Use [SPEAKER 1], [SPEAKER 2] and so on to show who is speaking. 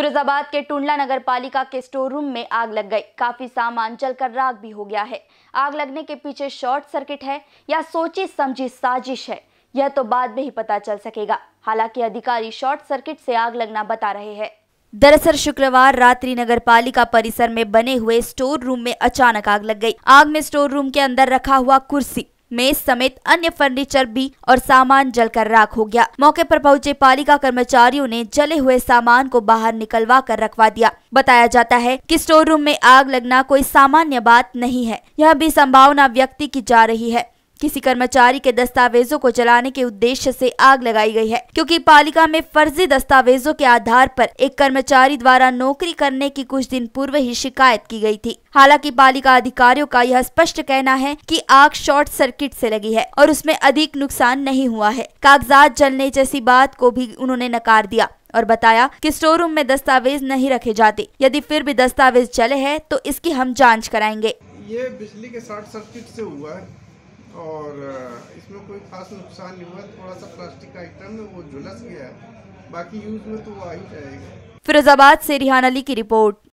[SPEAKER 1] फिरोजाबाद के टुंडला नगर पालिका के स्टोर रूम में आग लग गई काफी सामान जलकर राख भी हो गया है आग लगने के पीछे शॉर्ट सर्किट है या सोची समझी साजिश है यह तो बाद में ही पता चल सकेगा हालांकि अधिकारी शॉर्ट सर्किट से आग लगना बता रहे हैं दरअसल शुक्रवार रात्रि नगर पालिका परिसर में बने हुए स्टोर रूम में अचानक आग लग गई आग में स्टोर रूम के अंदर रखा हुआ कुर्सी मेज समेत अन्य फर्नीचर भी और सामान जलकर राख हो गया मौके पर पहुंचे पालिका कर्मचारियों ने जले हुए सामान को बाहर निकलवा कर रखवा दिया बताया जाता है कि स्टोर रूम में आग लगना कोई सामान्य बात नहीं है यह भी संभावना व्यक्ति की जा रही है किसी कर्मचारी के दस्तावेजों को जलाने के उद्देश्य से आग लगाई गई है क्योंकि पालिका में फर्जी दस्तावेजों के आधार पर एक कर्मचारी द्वारा नौकरी करने की कुछ दिन पूर्व ही शिकायत की गई थी हालांकि पालिका अधिकारियों का यह स्पष्ट कहना है कि आग शॉर्ट सर्किट से लगी है और उसमें अधिक नुकसान नहीं हुआ है कागजात जलने जैसी बात को भी उन्होंने नकार दिया और बताया कि स्टोर रूम में दस्तावेज नहीं रखे जाते यदि फिर भी दस्तावेज चले हैं तो इसकी हम जांच कराएंगे
[SPEAKER 2] ये बिजली के शॉर्ट सर्किट से हुआ है और इसमें कोई खास नुकसान नहीं हुआ थोड़ा सा प्लास्टिक का आइटम है वो झुलस गया है बाकी यूज में तो वो आ ही जाएगा
[SPEAKER 1] फिरोजाबाद से रिहान अली की रिपोर्ट